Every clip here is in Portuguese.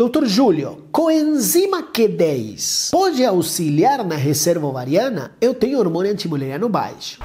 Doutor Júlio, coenzima Q10 pode auxiliar na reserva ovariana? Eu tenho hormônio antimuleriano baixo.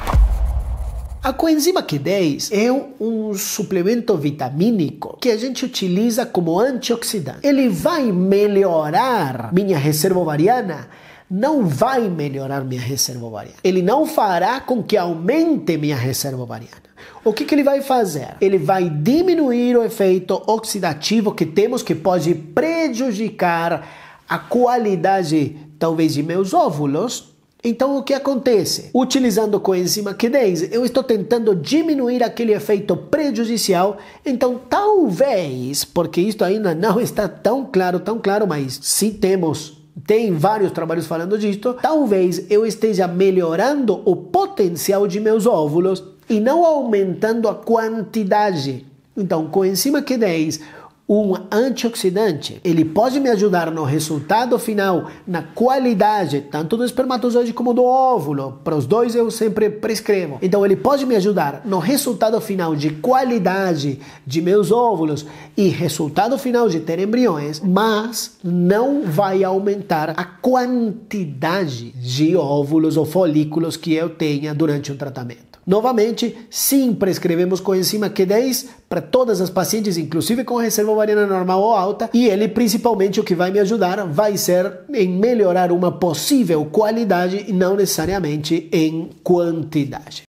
A coenzima Q10 é um suplemento vitamínico que a gente utiliza como antioxidante. Ele vai melhorar minha reserva ovariana? Não vai melhorar minha reserva ovariana. Ele não fará com que aumente minha reserva ovariana. O que, que ele vai fazer? Ele vai diminuir o efeito oxidativo que temos que pode prejudicar a qualidade, talvez, de meus óvulos, então, o que acontece? Utilizando coenzima Q10, eu estou tentando diminuir aquele efeito prejudicial. Então, talvez, porque isso ainda não está tão claro, tão claro, mas se temos tem vários trabalhos falando disto, talvez eu esteja melhorando o potencial de meus óvulos e não aumentando a quantidade. Então, coenzima Q10, um antioxidante, ele pode me ajudar no resultado final, na qualidade, tanto do espermatozoide como do óvulo. Para os dois eu sempre prescrevo. Então, ele pode me ajudar no resultado final de qualidade de meus óvulos e resultado final de ter embriões, mas não vai aumentar a quantidade de óvulos ou folículos que eu tenha durante o tratamento. Novamente, sim, prescrevemos coenzima Q10 para todas as pacientes, inclusive com reserva ovariana normal ou alta, e ele principalmente o que vai me ajudar vai ser em melhorar uma possível qualidade e não necessariamente em quantidade.